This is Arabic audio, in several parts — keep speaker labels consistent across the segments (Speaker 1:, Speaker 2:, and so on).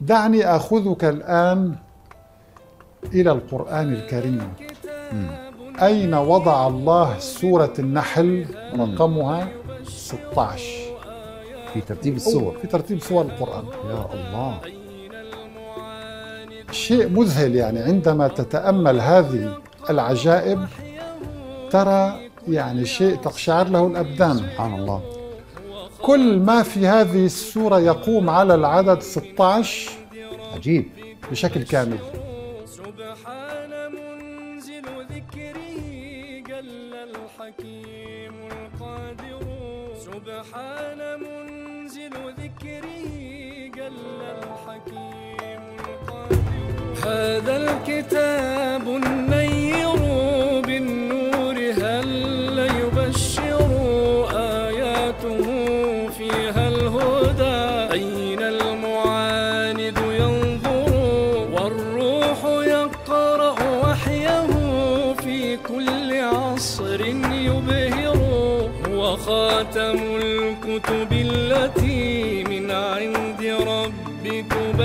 Speaker 1: دعني آخذك الآن إلى القرآن الكريم أين وضع الله سورة النحل رقمها 16 في ترتيب السور في ترتيب سور القرآن يا الله شيء مذهل يعني عندما تتأمل هذه العجائب ترى يعني شيء تقشعر له الأبدان سبحان الله كل ما في هذه السورة يقوم على العدد 16 عجيب بشكل كامل
Speaker 2: سبحان منزل ذكره جل الحكيم القادر سبحان منزل ذكره جل الحكيم القادر هذا الكتاب النير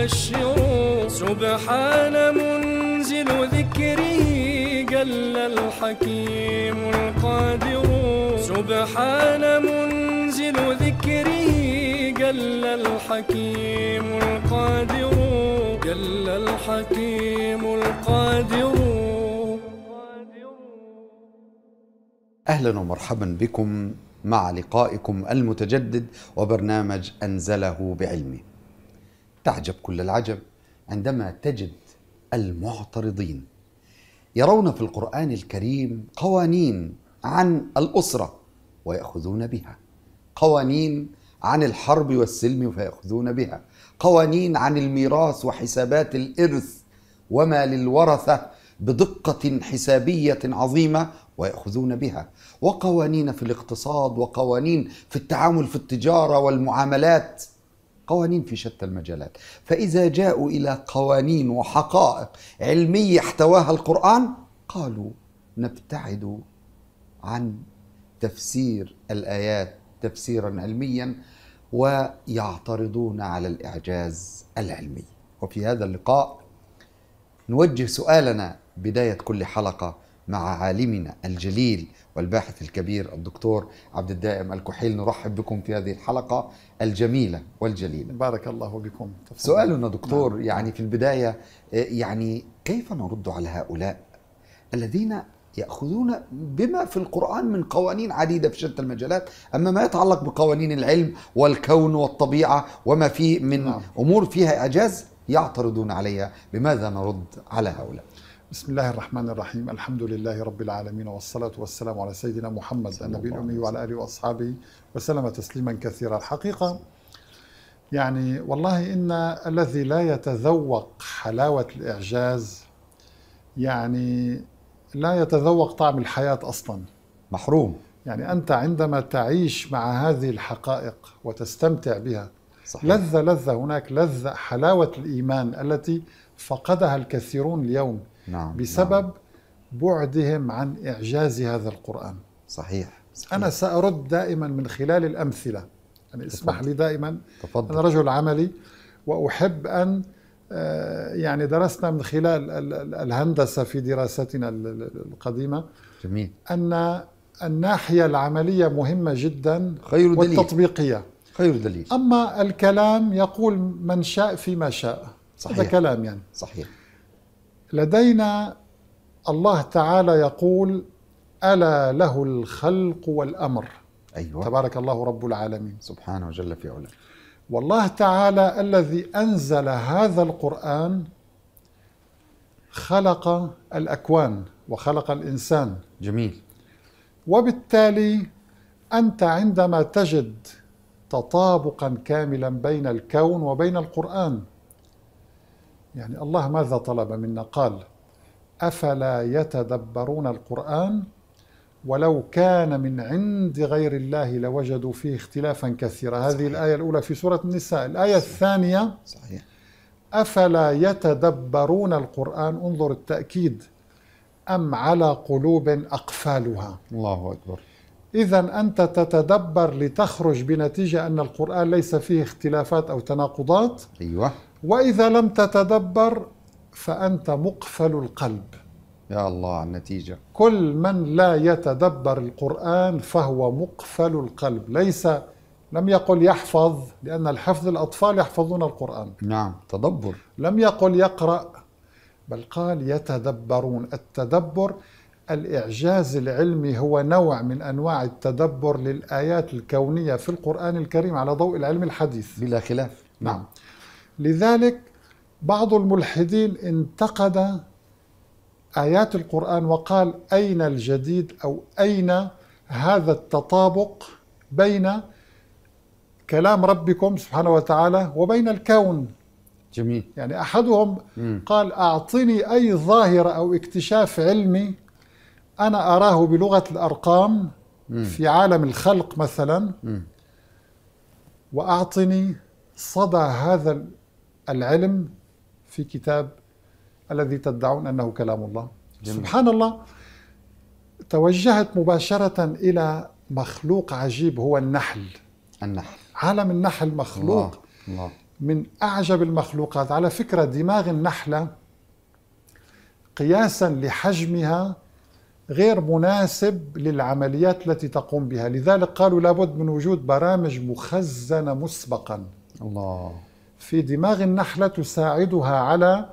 Speaker 2: والشرور سبحان منزل ذكره جل الحكيم القادر سبحان منزل ذكره جل الحكيم القادر جل الحكيم القادر
Speaker 3: اهلا ومرحبا بكم مع لقائكم المتجدد وبرنامج انزله بعلمه تعجب كل العجب عندما تجد المعترضين يرون في القرآن الكريم قوانين عن الأسرة ويأخذون بها قوانين عن الحرب والسلم فيأخذون بها قوانين عن الميراث وحسابات الإرث وما للورثة بدقة حسابية عظيمة ويأخذون بها وقوانين في الاقتصاد وقوانين في التعامل في التجارة والمعاملات قوانين في شتى المجالات فإذا جاءوا إلى قوانين وحقائق علمية احتواها القرآن قالوا نبتعد عن تفسير الآيات تفسيرا علميا ويعترضون على الإعجاز العلمي وفي هذا اللقاء نوجه سؤالنا بداية كل حلقة مع عالمنا الجليل والباحث الكبير الدكتور عبد الدائم الكحيل نرحب بكم في هذه الحلقة الجميلة والجليلة بارك الله بكم تفضل. سؤالنا دكتور نعم. يعني في البداية آه، يعني كيف نرد على هؤلاء الذين يأخذون بما في القرآن من قوانين عديدة في شتى المجالات أما ما يتعلق بقوانين العلم والكون والطبيعة وما فيه من نعم. أمور فيها إعجاز
Speaker 1: يعترضون عليها بماذا نرد على هؤلاء بسم الله الرحمن الرحيم الحمد لله رب العالمين والصلاة والسلام على سيدنا محمد النبي الأمي وعلى آله وأصحابه وسلم تسليما كثيرا الحقيقة يعني والله إن الذي لا يتذوق حلاوة الإعجاز يعني لا يتذوق طعم الحياة أصلا محروم يعني أنت عندما تعيش مع هذه الحقائق وتستمتع بها صحيح. لذة لذة هناك لذة حلاوة الإيمان التي فقدها الكثيرون اليوم نعم،, نعم بسبب نعم. بعدهم عن إعجاز هذا القرآن صحيح, صحيح. أنا سأرد دائما من خلال الأمثلة يعني اسمح لي دائما تفضل. أنا رجل عملي وأحب أن آه، يعني درسنا من خلال الهندسة في دراستنا القديمة جميل أن الناحية العملية مهمة جدا خير والتطبيقية دليل والتطبيقية خير دليل أما الكلام يقول من شاء فيما شاء صحيح. هذا كلام يعني صحيح لدينا الله تعالى يقول ألا له الخلق والأمر أيوة. تبارك الله رب العالمين سبحانه وجل في علاه والله تعالى الذي أنزل هذا القرآن خلق الأكوان وخلق الإنسان جميل وبالتالي أنت عندما تجد تطابقا كاملا بين الكون وبين القرآن يعني الله ماذا طلب منا قال افلا يتدبرون القران ولو كان من عند غير الله لوجدوا فيه اختلافا كثيرا هذه صحيح. الآية الأولى في سورة النساء الآية صحيح. الثانية صحيح. أفلا يتدبرون القرآن انظر التأكيد أم على قلوب أقفالها الله أكبر إذا أنت تتدبر لتخرج بنتيجة أن القرآن ليس فيه اختلافات أو تناقضات أيوة وإذا لم تتدبر فأنت مقفل القلب
Speaker 3: يا الله النتيجة
Speaker 1: كل من لا يتدبر القرآن فهو مقفل القلب ليس لم يقل يحفظ لأن الحفظ الأطفال يحفظون القرآن نعم تدبر لم يقل يقرأ بل قال يتدبرون التدبر الإعجاز العلمي هو نوع من أنواع التدبر للآيات الكونية في القرآن الكريم على ضوء العلم الحديث بلا خلاف نعم, نعم. لذلك بعض الملحدين انتقد آيات القرآن وقال أين الجديد أو أين هذا التطابق بين كلام ربكم سبحانه وتعالى وبين الكون جميل يعني أحدهم قال أعطني أي ظاهرة أو اكتشاف علمي أنا أراه بلغة الأرقام في عالم الخلق مثلا وأعطني صدى هذا العلم في كتاب الذي تدعون انه كلام الله جميل. سبحان الله توجهت مباشره الى مخلوق عجيب هو النحل النحل عالم النحل مخلوق الله. الله. من اعجب المخلوقات على فكره دماغ النحله قياسا لحجمها غير مناسب للعمليات التي تقوم بها لذلك قالوا لابد من وجود برامج مخزنه مسبقا الله في دماغ النحلة تساعدها على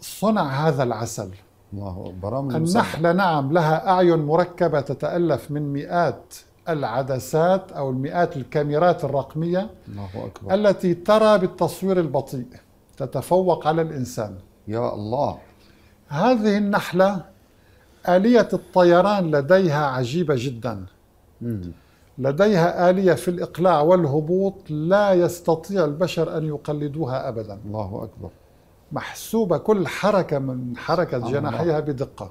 Speaker 1: صنع هذا العسل الله برامج النحلة نعم لها أعين مركبة تتألف من مئات العدسات أو المئات الكاميرات الرقمية
Speaker 2: الله أكبر.
Speaker 1: التي ترى بالتصوير البطيء تتفوق على الإنسان يا الله هذه النحلة آلية الطيران لديها عجيبة جدا مم. لديها آلية في الإقلاع والهبوط لا يستطيع البشر أن يقلدوها أبدا الله أكبر محسوبة كل حركة من حركة جناحيها بدقة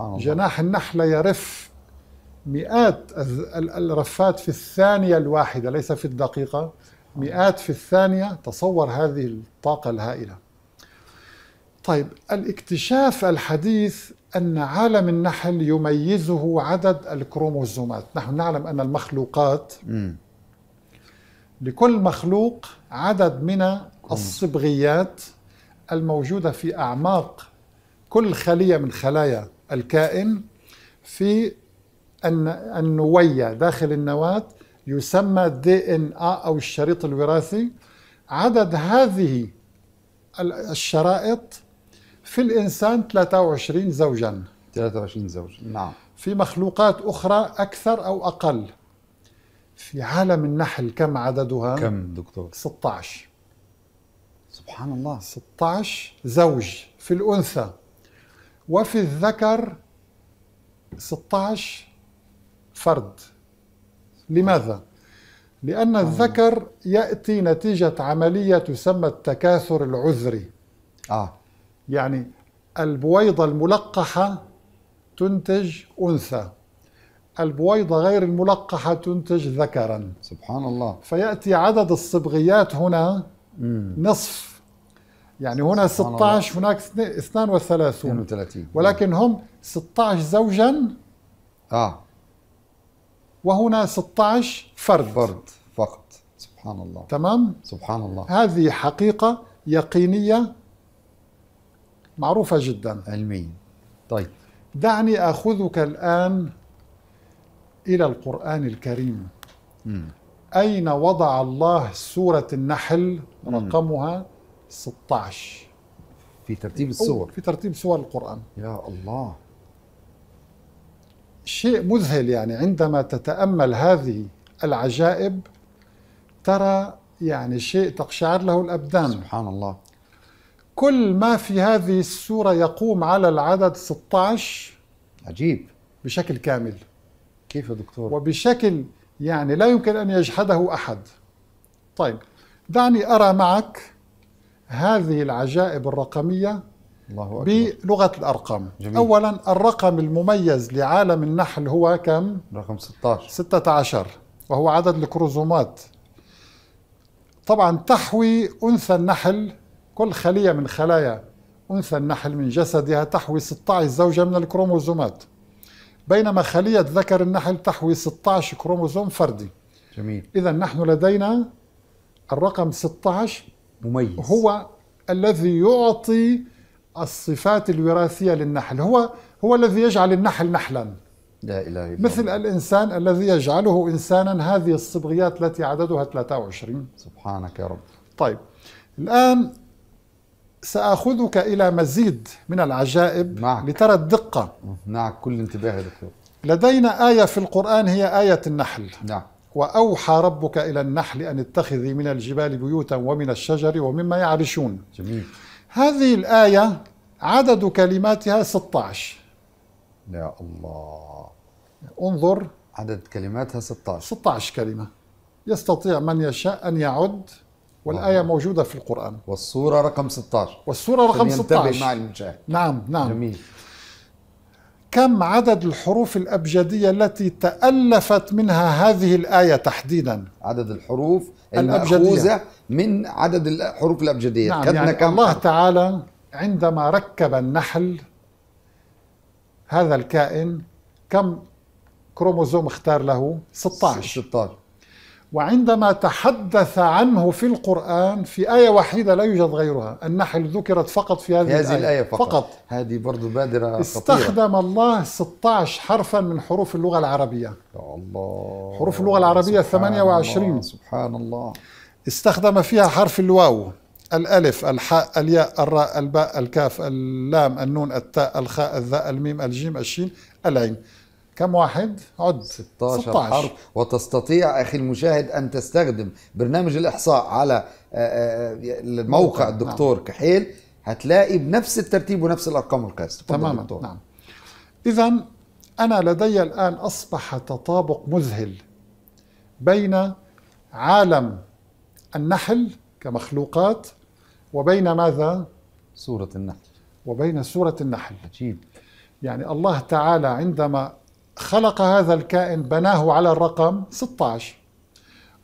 Speaker 1: جناح النحلة يرف مئات الرفات في الثانية الواحدة ليس في الدقيقة مئات في الثانية تصور هذه الطاقة الهائلة طيب الاكتشاف الحديث أن عالم النحل يميزه عدد الكروموزومات نحن نعلم أن المخلوقات م. لكل مخلوق عدد من الصبغيات الموجودة في أعماق كل خلية من خلايا الكائن في النوية داخل النواة يسمى دي ان إيه او الشريط الوراثي عدد هذه الشرائط في الإنسان 23 زوجا 23 زوج نعم في مخلوقات أخرى أكثر أو أقل في عالم النحل كم عددها؟ كم دكتور؟ 16 سبحان الله 16 زوج في الأنثى وفي الذكر 16 فرد لماذا؟ لأن الذكر يأتي نتيجة عملية تسمى التكاثر العذري آه. يعني البويضة الملقحة تنتج أنثى البويضة غير الملقحة تنتج ذكرا سبحان الله فيأتي عدد الصبغيات هنا مم. نصف يعني هنا 16 الله. هناك 32 32 ولكن هم 16 زوجا اه وهنا 16 فرد فرد فقط سبحان الله تمام سبحان الله هذه حقيقة يقينية معروفة جدا علميا طيب دعني أخذك الآن إلى القرآن الكريم م. أين وضع الله سورة النحل رقمها 16 في ترتيب السور في ترتيب سور القرآن يا الله شيء مذهل يعني عندما تتأمل هذه العجائب ترى يعني شيء تقشعر له الأبدان سبحان الله كل ما في هذه السورة يقوم على العدد 16 عجيب بشكل كامل كيف يا دكتور؟ وبشكل يعني لا يمكن أن يجحده أحد طيب دعني أرى معك هذه العجائب الرقمية الله أكبر. بلغة الأرقام جميل. أولا الرقم المميز لعالم النحل هو كم؟ رقم 16 16 وهو عدد الكروزومات طبعا تحوي أنثى النحل كل خلية من خلايا أنثى النحل من جسدها تحوي 16 زوجة من الكروموزومات بينما خلية ذكر النحل تحوي 16 كروموزوم فردي جميل إذا نحن لدينا الرقم 16 مميز هو الذي يعطي الصفات الوراثية للنحل هو هو الذي يجعل النحل نحلا
Speaker 3: لا إله إلا مثل
Speaker 1: الله. الإنسان الذي يجعله إنسانا هذه الصبغيات التي عددها 23 سبحانك يا رب طيب الآن ساخذك الى مزيد من العجائب معك. لترى الدقه نعم كل انتباه دكتور لدينا ايه في القران هي ايه النحل نعم واوحى ربك الى النحل ان اتخذي من الجبال بيوتا ومن الشجر ومما يعرشون جميل هذه الايه عدد كلماتها 16 يا الله انظر عدد كلماتها 16 16 كلمه يستطيع من يشاء ان يعد والآية آه. موجودة في القرآن والصورة رقم 16 والصورة رقم 16 مع المشاهد نعم نعم جميل كم عدد الحروف الأبجدية التي تألفت منها هذه الآية تحديدا عدد الحروف المأخوذة من عدد الحروف الأبجدية نعم يعني كم الله حرف. تعالى عندما ركب النحل هذا الكائن كم كروموزوم اختار له 16 16 وعندما تحدث عنه في القرآن في آية وحيدة لا يوجد غيرها النحل ذكرت فقط في هذه, في هذه الآية, الآية فقط. فقط
Speaker 3: هذه برضو بادرة استخدم
Speaker 1: خطيرة. الله 16 حرفا من حروف اللغة العربية يا الله حروف اللغة العربية سبحان 28 الله. سبحان الله استخدم فيها حرف الواو الألف الحاء الياء الراء الباء الكاف اللام النون التاء الخاء الذاء الميم الجيم الشين العين كم واحد؟ عد 16, 16 حرف وتستطيع
Speaker 3: اخي المشاهد ان تستخدم برنامج الاحصاء على آه، آه، آه، موقع نعم. الدكتور نعم.
Speaker 1: كحيل هتلاقي بنفس الترتيب ونفس الارقام القياس تماما نعم اذا انا لدي الان اصبح تطابق مذهل بين عالم النحل كمخلوقات وبين ماذا؟ سورة النحل وبين سورة النحل عجيب يعني الله تعالى عندما خلق هذا الكائن بناه على الرقم 16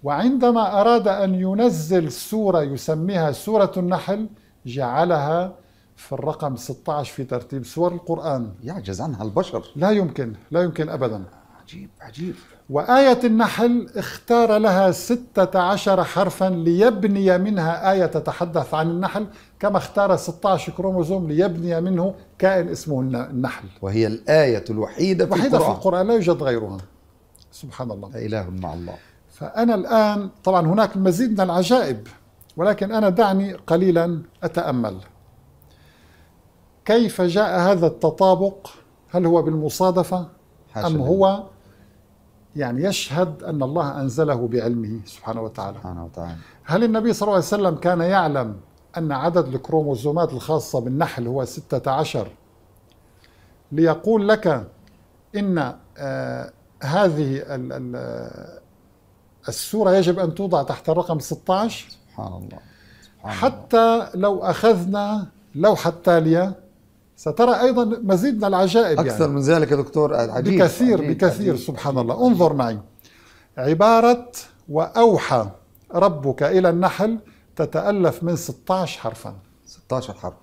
Speaker 1: وعندما أراد أن ينزل سورة يسميها سورة النحل جعلها في الرقم 16 في ترتيب سور القرآن يعجز عنها البشر لا يمكن لا يمكن أبدا عجيب عجيب وآية النحل اختار لها ستة عشر حرفا ليبني منها آية تتحدث عن النحل كما اختار 16 كروموزوم ليبني منه كائن اسمه النحل وهي الآية الوحيدة في القرآن في القرآن لا يوجد غيرها سبحان الله لا إله مع الله فأنا الآن طبعا هناك المزيد من العجائب ولكن أنا دعني قليلا أتأمل كيف جاء هذا التطابق هل هو بالمصادفة أم هو يعني يشهد أن الله أنزله بعلمه سبحانه وتعالى سبحانه وتعالى هل النبي صلى الله عليه وسلم كان يعلم أن عدد الكروموزومات الخاصة بالنحل هو 16 ليقول لك إن آه هذه ال ال السورة يجب أن توضع تحت الرقم 16 سبحان الله سبحان حتى الله. لو أخذنا لوحة تالية سترى أيضا مزيد من العجائب يعني. أكثر يعني. من ذلك يا دكتور عجيب بكثير عجيب بكثير عجيب. سبحان الله انظر معي عبارة وأوحى ربك إلى النحل تتألف من 16 حرفا 16 حرف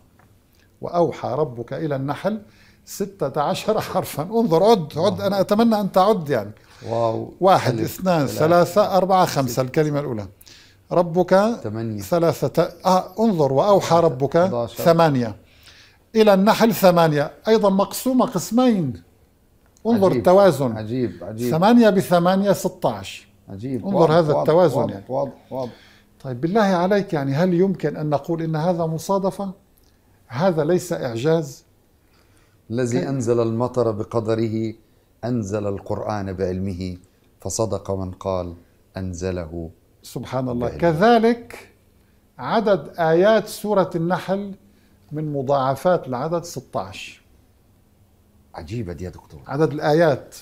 Speaker 1: وأوحى ربك إلى النحل 16 حرفا انظر عد عد أنا أتمنى أن تعد يعني واو واحد ألف. اثنان ثلاثة أربعة خمسة ست. الكلمة الأولى ربك ثمانية ثلاثة آه انظر وأوحى ربك ثمانية إلى النحل ثمانية أيضا مقسومة قسمين انظر عجيب. التوازن عجيب عجيب ثمانية بثمانية 16
Speaker 3: عجيب انظر واضح هذا واضح التوازن واضح يعني.
Speaker 1: واضح واضح طيب بالله عليك يعني هل يمكن أن نقول إن هذا مصادفة؟ هذا ليس إعجاز؟
Speaker 3: الذي كان... أنزل المطر بقدره أنزل القرآن بعلمه فصدق من قال أنزله
Speaker 1: سبحان الله بعلمه. كذلك عدد آيات سورة النحل من مضاعفات العدد 16 عجيبة دي يا دكتور عدد الآيات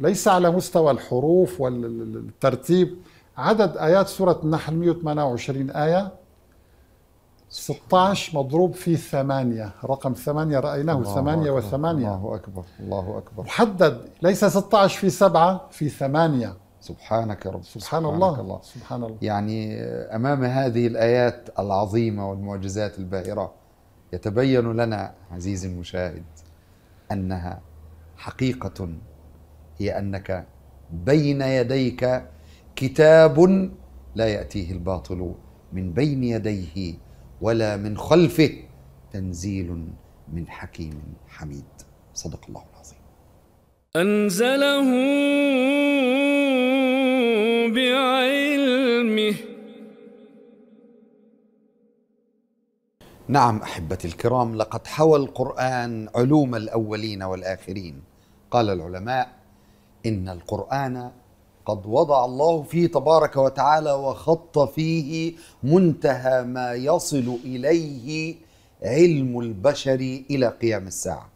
Speaker 1: ليس على مستوى الحروف والترتيب عدد آيات سورة النحل 128 آية 16 مضروب في ثمانية رقم ثمانية رأيناه ثمانية وثمانية الله
Speaker 3: أكبر الله أكبر
Speaker 1: محدد ليس 16 في سبعة في ثمانية
Speaker 3: سبحانك يا رب سبحان الله. الله سبحان الله يعني امام هذه الايات العظيمه والمعجزات الباهره يتبين لنا عزيزي المشاهد انها حقيقه هي انك بين يديك كتاب لا ياتيه الباطل من بين يديه ولا من خلفه تنزيل من حكيم حميد صدق الله العظيم
Speaker 2: انزله بعلمه
Speaker 3: نعم احبتي الكرام لقد حوى القران علوم الاولين والاخرين قال العلماء ان القران قد وضع الله فيه تبارك وتعالى وخط فيه منتهى ما يصل اليه علم البشر الى قيام الساعه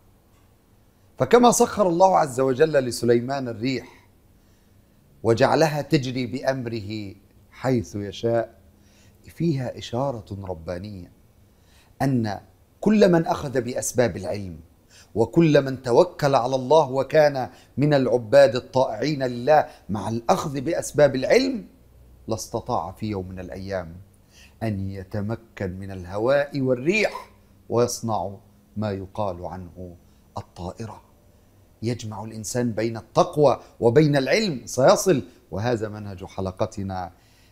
Speaker 3: فكما سخر الله عز وجل لسليمان الريح وجعلها تجري بامره حيث يشاء فيها اشاره ربانيه ان كل من اخذ باسباب العلم وكل من توكل على الله وكان من العباد الطائعين لله مع الاخذ باسباب العلم لاستطاع في يوم من الايام ان يتمكن من الهواء والريح ويصنع ما يقال عنه الطائره يجمع الانسان بين التقوى وبين العلم سيصل وهذا منهج حلقتنا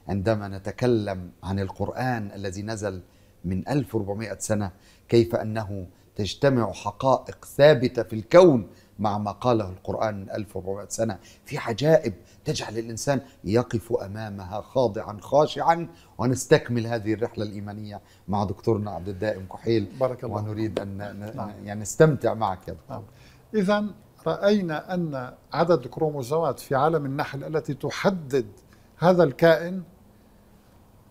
Speaker 3: عندما نتكلم عن القران الذي نزل من 1400 سنه كيف انه تجتمع حقائق ثابته في الكون مع ما قاله القرآن من 1400 سنة في عجائب تجعل الإنسان يقف أمامها خاضعا خاشعا ونستكمل هذه الرحلة الإيمانية
Speaker 1: مع دكتورنا عبد الدائم كحيل بارك الله ونريد أن نعم. يعني نستمتع معك يا دكتور نعم. إذا راينا ان عدد الكروموزومات في عالم النحل التي تحدد هذا الكائن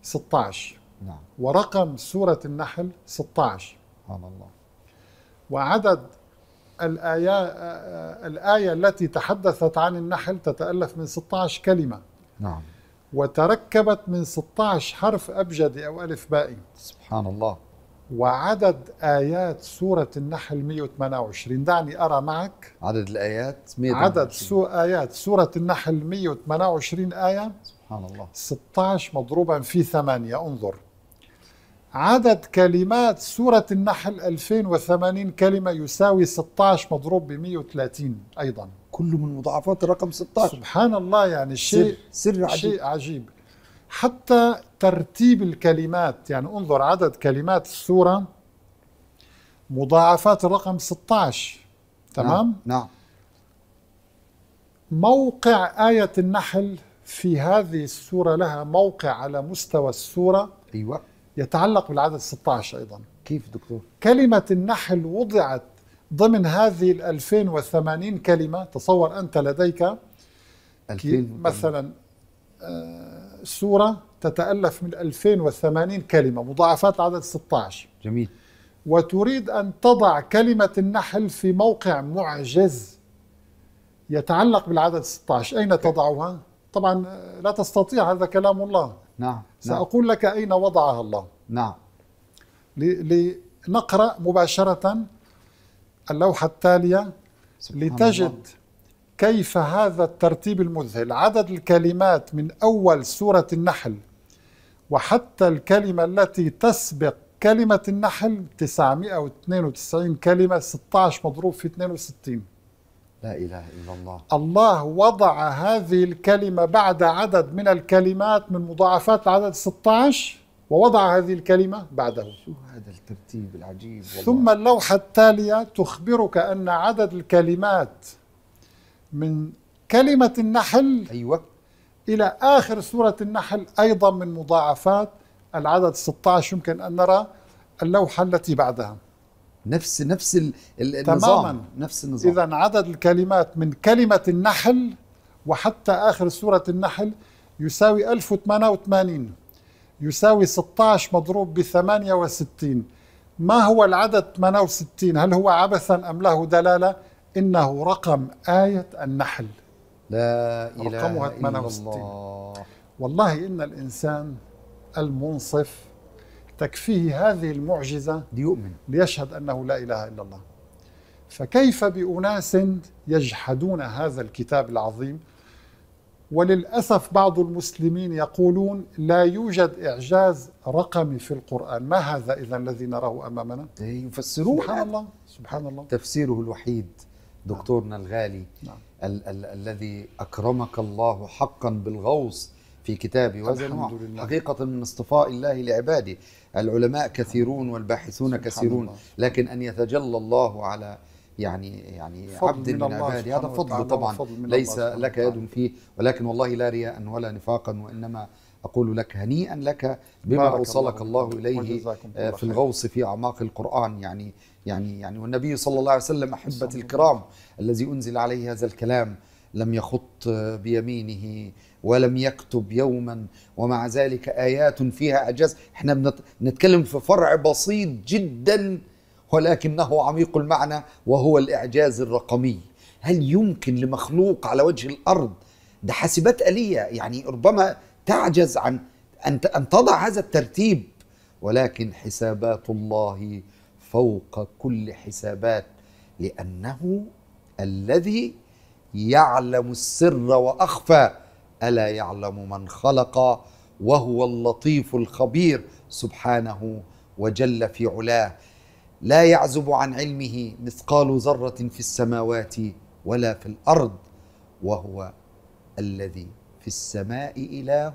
Speaker 1: 16 نعم. ورقم سوره النحل 16 سبحان الله وعدد الآية الآية التي تحدثت عن النحل تتألف من 16 كلمة نعم وتركبت من 16 حرف أبجدي أو ألف بائي سبحان الله وعدد آيات سورة النحل 128 دعني أرى معك عدد الآيات 128 عدد سو آيات سورة النحل 128 آية سبحان الله 16 مضروبا في 8 انظر عدد كلمات سورة النحل 2080 كلمة يساوي 16 مضروب ب 130 أيضا كله من مضاعفات الرقم 16 سبحان الله يعني شيء سر, سر عجيب. شيء عجيب حتى ترتيب الكلمات يعني انظر عدد كلمات السورة مضاعفات الرقم 16 تمام؟ نعم, نعم. موقع آية النحل في هذه السورة لها موقع على مستوى السورة أيوة يتعلق بالعدد 16 أيضا كيف دكتور؟ كلمة النحل وضعت ضمن هذه ال 2080 كلمة تصور أنت لديك 2000 مثلا آه سورة تتألف من 2080 كلمة مضاعفات عدد 16 جميل وتريد أن تضع كلمة النحل في موقع معجز يتعلق بالعدد 16 أين تضعها؟ طبعا آه، لا تستطيع هذا كلام الله
Speaker 3: نعم،, نعم سأقول
Speaker 1: لك أين وضعها الله نعم لنقرأ مباشرة اللوحة التالية لتجد كيف هذا الترتيب المذهل عدد الكلمات من أول سورة النحل وحتى الكلمة التي تسبق كلمة النحل 992 كلمة 16 مضروب في 62
Speaker 3: لا إله إلا
Speaker 1: الله الله وضع هذه الكلمة بعد عدد من الكلمات من مضاعفات العدد 16 ووضع هذه الكلمة بعده شو
Speaker 3: هذا الترتيب العجيب والله. ثم
Speaker 1: اللوحة التالية تخبرك أن عدد الكلمات من كلمة النحل أيوة إلى آخر سورة النحل أيضا من مضاعفات العدد 16 يمكن أن نرى اللوحة التي بعدها نفس نفس النظام تماما نفس النظام إذا عدد الكلمات من كلمة النحل وحتى آخر سورة النحل يساوي 1088 يساوي 16 مضروب ب 68 ما هو العدد 68 هل هو عبثا أم له دلالة إنه رقم آية النحل لا إله رقمها 68 الله. والله إن الإنسان المنصف تكفيه هذه المعجزة ليؤمن ليشهد أنه لا إله إلا الله فكيف بأناس يجحدون هذا الكتاب العظيم وللأسف بعض المسلمين يقولون لا يوجد إعجاز رقمي في القرآن ما هذا إذا الذي نراه أمامنا إيه، يفسرون سبحان الله سبحان الله
Speaker 3: تفسيره الوحيد دكتورنا الغالي نعم. ال- ال- الذي أكرمك الله حقا بالغوص في كتابه وزن حقيقة من اصطفاء الله لعباده العلماء كثيرون والباحثون كثيرون لكن أن يتجلى الله على يعني يعني عبد من, من عباده هذا فضل طبعا فضل ليس لك يد فيه ولكن والله لا رياء ولا نفاقا وإنما أقول لك هنيئا لك بما أوصلك الله, الله إليه آه، في الغوص في أعماق القرآن يعني يعني يعني والنبي صلى الله عليه وسلم أحبة الكرام الذي أنزل عليه هذا الكلام لم يخط بيمينه ولم يكتب يوما ومع ذلك آيات فيها إعجاز احنا بنتكلم في فرع بسيط جدا ولكنه عميق المعنى وهو الإعجاز الرقمي هل يمكن لمخلوق على وجه الأرض ده حاسبات آلية يعني ربما تعجز عن أن أن تضع هذا الترتيب ولكن حسابات الله فوق كل حسابات لأنه الذي يعلم السر وأخفى ألا يعلم من خلق وهو اللطيف الخبير سبحانه وجل في علاه لا يعزب عن علمه مثقال ذرة في السماوات ولا في الأرض وهو الذي في السماء إله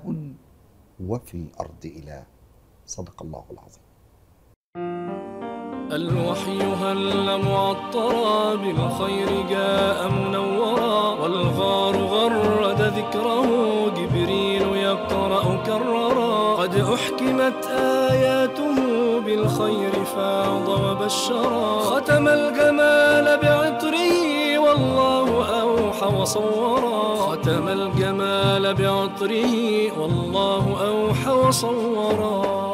Speaker 3: وفي الأرض إله صدق الله العظيم
Speaker 2: الوحي هل معطرا بالخير جاء منورا والغار غرد ذكره جبريل يقرأ كررا قد أحكمت آياته بالخير فاض وبشرا ختم الجمال بعطره والله وصورا ختم الجمال بعطره والله أوحى وصورا